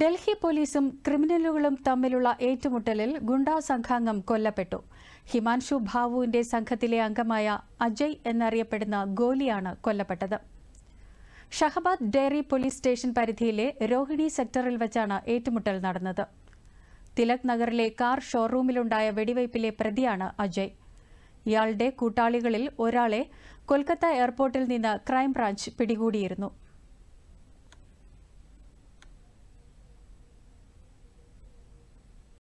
ഡൽഹി പോലീസും ക്രിമിനലുകളും തമ്മിലുള്ള ഏറ്റുമുട്ടലിൽ ഗുണ്ടാ സംഘാംഗം കൊല്ലപ്പെട്ടു ഹിമാൻഷു ഭാവുവിന്റെ സംഘത്തിലെ അംഗമായ അജയ് എന്നറിയപ്പെടുന്ന ഗോലിയാണ് കൊല്ലപ്പെട്ടത് ഷഹബാദ് ഡെയറി പോലീസ് സ്റ്റേഷൻ പരിധിയിലെ രോഹിണി സെക്ടറിൽ വെച്ചാണ് ഏറ്റുമുട്ടൽ നടന്നത് തിലക് നഗറിലെ കാർ ഷോറൂമിലുണ്ടായ വെടിവയ്പിലെ പ്രതിയാണ് അജയ് ഇയാളുടെ കൂട്ടാളികളിൽ ഒരാളെ കൊൽക്കത്ത എയർപോർട്ടിൽ നിന്ന് ക്രൈംബ്രാഞ്ച് പിടികൂടിയിരുന്നു